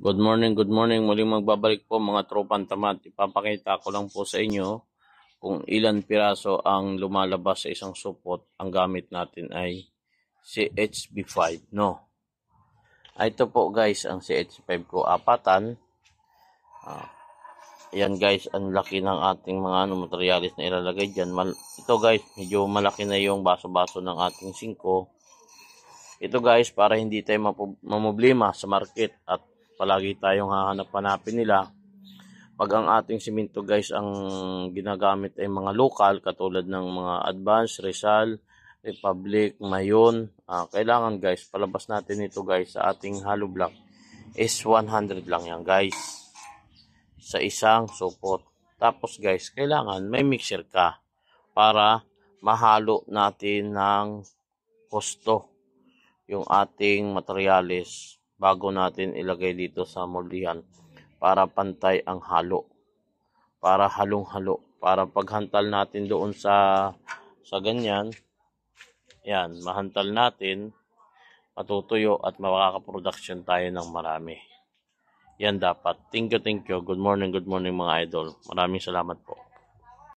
Good morning, good morning. Muling magbabalik po mga tropang tamad. Ipapakita ko lang po sa inyo kung ilan piraso ang lumalabas sa isang supot. Ang gamit natin ay CHB5, no? Ah, ito po guys, ang CHB5 ko apatan. Ah, yan guys, ang laki ng ating mga ano, materialis na ilalagay dyan. Mal ito guys, medyo malaki na yung baso-baso ng ating 5. Ito guys, para hindi tayo mamoblema sa market at palagi tayong hahanap-hanapin nila. Pag ang ating simento guys ang ginagamit ay mga local katulad ng mga Advance, Rizal, Republic, Mayon, uh, kailangan guys palabas natin ito guys sa ating hollow block is 100 lang yan guys sa isang supot. Tapos guys kailangan may mixer ka para mahalo natin ng gusto yung ating materyales bago natin ilagay dito sa moldihan para pantay ang halo. Para halong-halo. Para paghantal natin doon sa sa ganyan, yan, mahantal natin, matutuyo at makakaproduction tayo ng marami. Yan dapat. Thank you, thank you. Good morning, good morning mga idol. Maraming salamat po.